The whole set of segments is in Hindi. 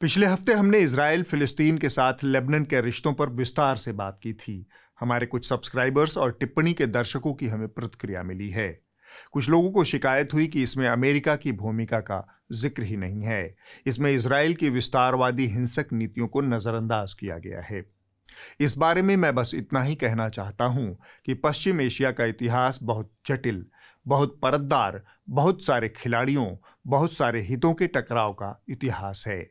पिछले हफ्ते हमने इसराइल फिलिस्तीन के साथ लेबनन के रिश्तों पर विस्तार से बात की थी हमारे कुछ सब्सक्राइबर्स और टिप्पणी के दर्शकों की हमें प्रतिक्रिया मिली है कुछ लोगों को शिकायत हुई कि इसमें अमेरिका की भूमिका का जिक्र ही नहीं है इसमें इसराइल की विस्तारवादी हिंसक नीतियों को नज़रअंदाज किया गया है इस बारे में मैं बस इतना ही कहना चाहता हूं कि पश्चिम एशिया का इतिहास बहुत जटिल बहुत परतदार बहुत सारे खिलाड़ियों बहुत सारे हितों के टकराव का इतिहास है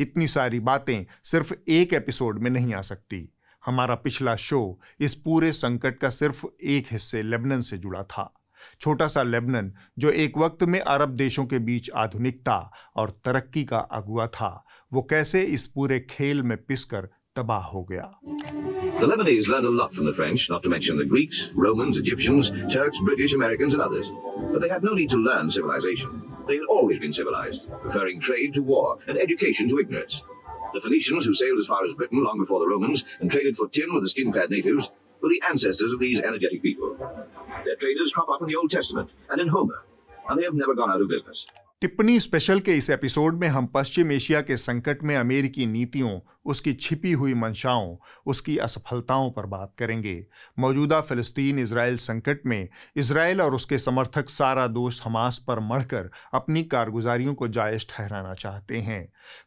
इतनी सारी बातें सिर्फ एक एपिसोड में नहीं आ सकती हमारा पिछला शो इस पूरे संकट का सिर्फ एक हिस्से लेबनन से जुड़ा था छोटा सा लेबनन जो एक वक्त में अरब देशों के बीच आधुनिकता और तरक्की का अगुआ था वो कैसे इस पूरे खेल में पिसकर तबाह हो गया The Lebanese learned a lot from the French, not to mention the Greeks, Romans, Egyptians, Turks, British, Americans and others. But they had no need to learn civilization. they had always been civilized, preferring trade to war and education to ignorance. The Phoenicians, who sailed as far as Britain long before the Romans and traded for tin with the skin clad natives, were the ancestors of these energetic people. Their traders crop up in the Old Testament and in Homer, and they have never gone out of business. टिप्पणी स्पेशल के इस एपिसोड में हम पश्चिम एशिया के संकट में अमेरिकी नीतियों उसकी छिपी हुई मंशाओं उसकी असफलताओं पर बात करेंगे मौजूदा फ़लस्तीन इसराइल संकट में इसराइल और उसके समर्थक सारा दोष हमास पर मढ़कर अपनी कारगुजारियों को जायज़ ठहराना चाहते हैं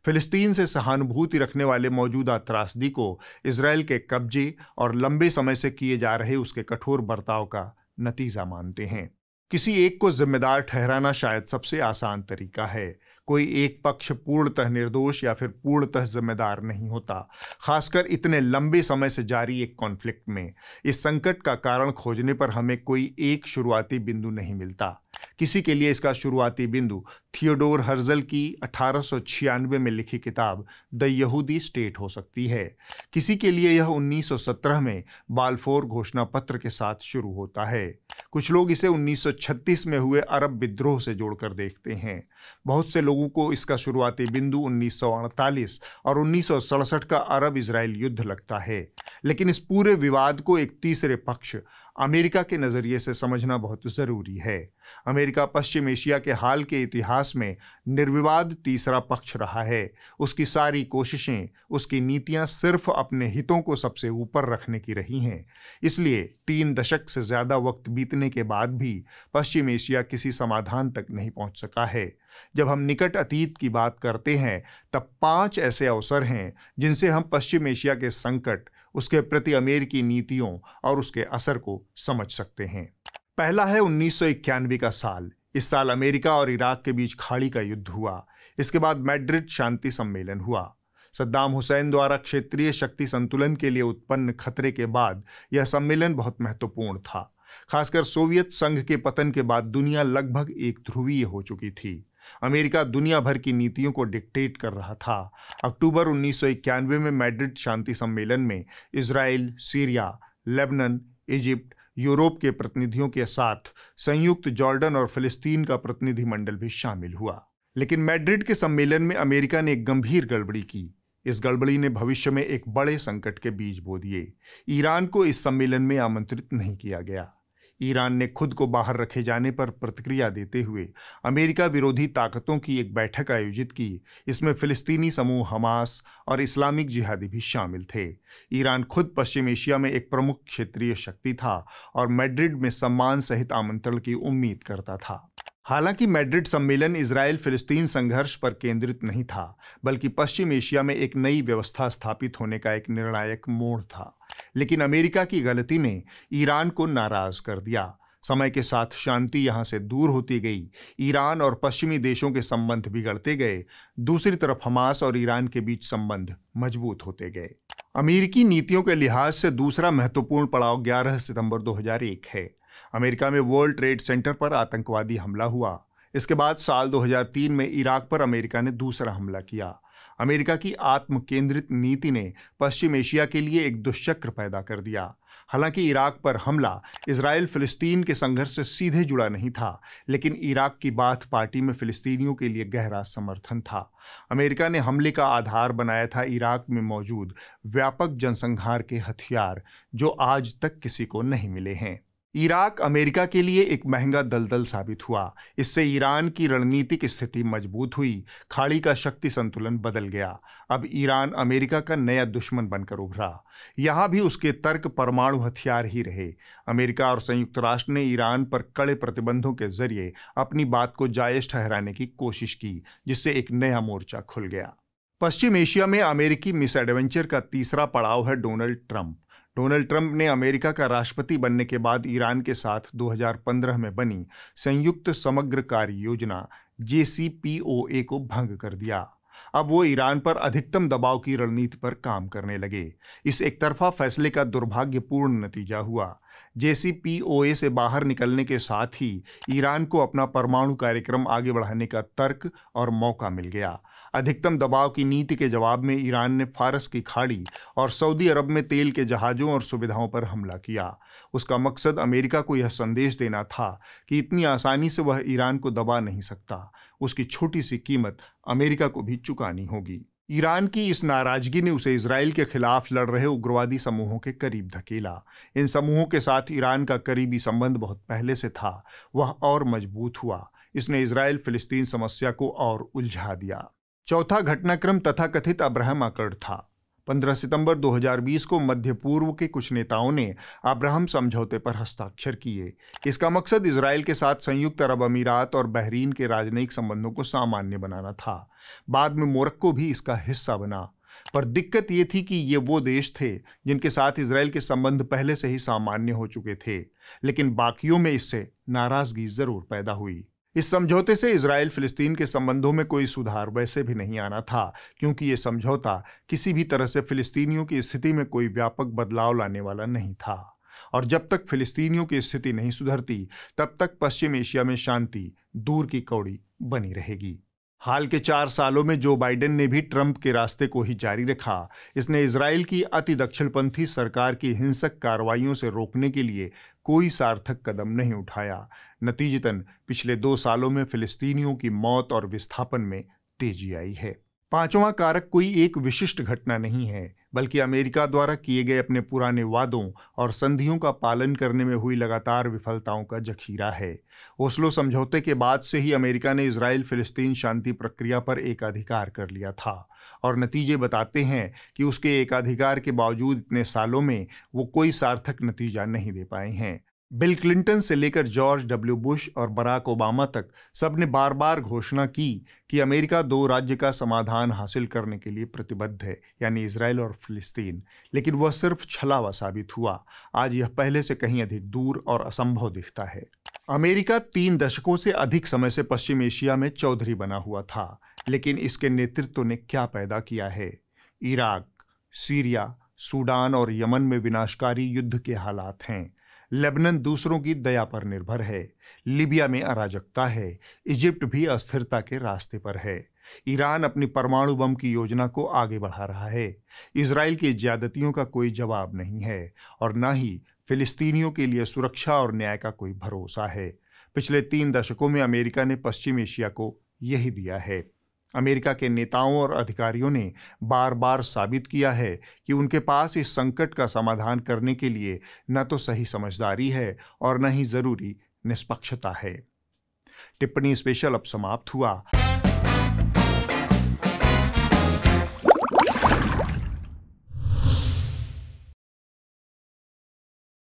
फ़िलिस्तीन से सहानुभूति रखने वाले मौजूदा त्रासदी को इसराइल के कब्जे और लंबे समय से किए जा रहे उसके कठोर बर्ताव का नतीजा मानते हैं किसी एक को जिम्मेदार ठहराना शायद सबसे आसान तरीका है कोई एक पक्ष पूर्णतः निर्दोष या फिर पूर्णतः जिम्मेदार नहीं होता खासकर इतने लंबे समय से जारी एक कॉन्फ्लिक्ट में इस संकट का कारण खोजने पर हमें कोई एक शुरुआती बिंदु नहीं मिलता किसी के लिए इसका शुरुआती बिंदु थियोडोर हर्जल की अठारह में लिखी किताब द यहूदी स्टेट हो सकती है किसी के लिए यह 1917 में बालफोर घोषणा पत्र के साथ शुरू होता है कुछ लोग इसे 1936 में हुए अरब विद्रोह से जोड़कर देखते हैं बहुत से लोगों को इसका शुरुआती बिंदु उन्नीस और उन्नीस का अरब इसराइल युद्ध लगता है लेकिन इस पूरे विवाद को एक तीसरे पक्ष अमेरिका के नज़रिए से समझना बहुत ज़रूरी है अमेरिका पश्चिम एशिया के हाल के इतिहास में निर्विवाद तीसरा पक्ष रहा है उसकी सारी कोशिशें उसकी नीतियां सिर्फ अपने हितों को सबसे ऊपर रखने की रही हैं इसलिए तीन दशक से ज़्यादा वक्त बीतने के बाद भी पश्चिम एशिया किसी समाधान तक नहीं पहुंच सका है जब हम निकट अतीत की बात करते हैं तब पांच ऐसे अवसर हैं जिनसे हम पश्चिम एशिया के संकट उसके प्रति अमेरिकी नीतियों और उसके असर को समझ सकते हैं पहला है उन्नीस का साल इस साल अमेरिका और इराक के बीच खाड़ी का युद्ध हुआ इसके बाद मैड्रिड शांति सम्मेलन हुआ सद्दाम हुसैन द्वारा क्षेत्रीय शक्ति संतुलन के लिए उत्पन्न खतरे के बाद यह सम्मेलन बहुत महत्वपूर्ण था खासकर सोवियत संघ के पतन के बाद दुनिया लगभग एक ध्रुवीय हो चुकी थी अमेरिका दुनिया भर की नीतियों को डिक्टेट कर रहा था अक्टूबर उन्नीस में मैड्रिड शांति सम्मेलन में Israel Syria Lebanon Egypt Europe के प्रतिनिधियों के साथ संयुक्त जॉर्डन और फिलिस्तीन का प्रतिनिधिमंडल भी शामिल हुआ लेकिन मैड्रिड के सम्मेलन में अमेरिका ने एक गंभीर गड़बड़ी की इस गड़बड़ी ने भविष्य में एक बड़े संकट के बीज बो दिए ईरान को इस सम्मेलन में आमंत्रित नहीं किया गया ईरान ने खुद को बाहर रखे जाने पर प्रतिक्रिया देते हुए अमेरिका विरोधी ताकतों की एक बैठक आयोजित की इसमें फिलिस्तीनी समूह हमास और इस्लामिक जिहादी भी शामिल थे ईरान खुद पश्चिम एशिया में एक प्रमुख क्षेत्रीय शक्ति था और मैड्रिड में सम्मान सहित आमंत्रण की उम्मीद करता था हालांकि मैड्रिड सम्मेलन इसराइल फिलिस्तीन संघर्ष पर केंद्रित नहीं था बल्कि पश्चिम एशिया में एक नई व्यवस्था स्थापित होने का एक निर्णायक मोड़ था लेकिन अमेरिका की गलती ने ईरान को नाराज़ कर दिया समय के साथ शांति यहां से दूर होती गई ईरान और पश्चिमी देशों के संबंध बिगड़ते गए दूसरी तरफ हमास और ईरान के बीच संबंध मजबूत होते गए अमेरिकी नीतियों के लिहाज से दूसरा महत्वपूर्ण पड़ाव 11 सितंबर 2001 है अमेरिका में वर्ल्ड ट्रेड सेंटर पर आतंकवादी हमला हुआ इसके बाद साल 2003 में इराक पर अमेरिका ने दूसरा हमला किया अमेरिका की आत्म केंद्रित नीति ने पश्चिम एशिया के लिए एक दुष्चक्र पैदा कर दिया हालांकि इराक पर हमला इसराइल फिलिस्तीन के संघर्ष से सीधे जुड़ा नहीं था लेकिन इराक की बात पार्टी में फिलिस्तीनियों के लिए गहरा समर्थन था अमेरिका ने हमले का आधार बनाया था इराक में मौजूद व्यापक जनसंहार के हथियार जो आज तक किसी को नहीं मिले हैं इराक अमेरिका के लिए एक महंगा दलदल साबित हुआ इससे ईरान की रणनीतिक स्थिति मजबूत हुई खाड़ी का शक्ति संतुलन बदल गया अब ईरान अमेरिका का नया दुश्मन बनकर उभरा यहां भी उसके तर्क परमाणु हथियार ही रहे अमेरिका और संयुक्त राष्ट्र ने ईरान पर कड़े प्रतिबंधों के जरिए अपनी बात को जायज ठहराने की कोशिश की जिससे एक नया मोर्चा खुल गया पश्चिम एशिया में अमेरिकी मिस एडवेंचर का तीसरा पड़ाव है डोनाल्ड ट्रंप डोनाल्ड ट्रंप ने अमेरिका का राष्ट्रपति बनने के बाद ईरान के साथ 2015 में बनी संयुक्त समग्र कार्य योजना जे को भंग कर दिया अब वो ईरान पर अधिकतम दबाव की रणनीति पर काम करने लगे इस एकतरफा फैसले का दुर्भाग्यपूर्ण नतीजा हुआ जेसीपीओए से बाहर निकलने के साथ ही ईरान को अपना परमाणु कार्यक्रम आगे बढ़ाने का तर्क और मौका मिल गया अधिकतम दबाव की नीति के जवाब में ईरान ने फारस की खाड़ी और सऊदी अरब में तेल के जहाज़ों और सुविधाओं पर हमला किया उसका मकसद अमेरिका को यह संदेश देना था कि इतनी आसानी से वह ईरान को दबा नहीं सकता उसकी छोटी सी कीमत अमेरिका को भी चुकानी होगी ईरान की इस नाराजगी ने उसे इसराइल के खिलाफ लड़ रहे उग्रवादी समूहों के करीब धकेला इन समूहों के साथ ईरान का करीबी संबंध बहुत पहले से था वह और मजबूत हुआ इसने इसराइल फिलिस्तीन समस्या को और उलझा दिया चौथा घटनाक्रम तथाकथित अब्राहम अकर्ड था 15 सितंबर 2020 को मध्य पूर्व के कुछ नेताओं ने अब्राहम समझौते पर हस्ताक्षर किए इसका मकसद इसराइल के साथ संयुक्त अरब अमीरात और बहरीन के राजनयिक संबंधों को सामान्य बनाना था बाद में मोरक्को भी इसका हिस्सा बना पर दिक्कत ये थी कि ये वो देश थे जिनके साथ इसराइल के संबंध पहले से ही सामान्य हो चुके थे लेकिन बाकियों में इससे नाराजगी जरूर पैदा हुई इस समझौते से इसराइल फिलिस्तीन के संबंधों में कोई सुधार वैसे भी नहीं आना था क्योंकि ये समझौता किसी भी तरह से फिलिस्तीनियों की स्थिति में कोई व्यापक बदलाव लाने वाला नहीं था और जब तक फिलिस्तीनियों की स्थिति नहीं सुधरती तब तक पश्चिम एशिया में शांति दूर की कौड़ी बनी रहेगी हाल के चार सालों में जो बाइडेन ने भी ट्रंप के रास्ते को ही जारी रखा इसने इसराइल की अति दक्षिणपंथी सरकार की हिंसक कार्रवाइयों से रोकने के लिए कोई सार्थक कदम नहीं उठाया नतीजतन पिछले दो सालों में फिलिस्तीनियों की मौत और विस्थापन में तेजी आई है पांचवा कारक कोई एक विशिष्ट घटना नहीं है बल्कि अमेरिका द्वारा किए गए अपने पुराने वादों और संधियों का पालन करने में हुई लगातार विफलताओं का जखीरा है ओस्लो समझौते के बाद से ही अमेरिका ने इसराइल फिलिस्तीन शांति प्रक्रिया पर एकाधिकार कर लिया था और नतीजे बताते हैं कि उसके एकाधिकार के बावजूद इतने सालों में वो कोई सार्थक नतीजा नहीं दे पाए हैं बिल क्लिंटन से लेकर जॉर्ज डब्ल्यू बुश और बराक ओबामा तक सब ने बार बार घोषणा की कि अमेरिका दो राज्य का समाधान हासिल करने के लिए प्रतिबद्ध है यानी इसराइल और फिलिस्तीन लेकिन वह सिर्फ छलावा साबित हुआ आज यह पहले से कहीं अधिक दूर और असंभव दिखता है अमेरिका तीन दशकों से अधिक समय से पश्चिम एशिया में चौधरी बना हुआ था लेकिन इसके नेतृत्व ने क्या पैदा किया है इराक सीरिया सूडान और यमन में विनाशकारी युद्ध के हालात हैं लेबनन दूसरों की दया पर निर्भर है लीबिया में अराजकता है इजिप्ट भी अस्थिरता के रास्ते पर है ईरान अपनी परमाणु बम की योजना को आगे बढ़ा रहा है इसराइल की ज्यादतियों का कोई जवाब नहीं है और न ही फिलिस्तीनियों के लिए सुरक्षा और न्याय का कोई भरोसा है पिछले तीन दशकों में अमेरिका ने पश्चिम एशिया को यही दिया है अमेरिका के नेताओं और अधिकारियों ने बार बार साबित किया है कि उनके पास इस संकट का समाधान करने के लिए न तो सही समझदारी है और न ही ज़रूरी निष्पक्षता है टिप्पणी स्पेशल अब समाप्त हुआ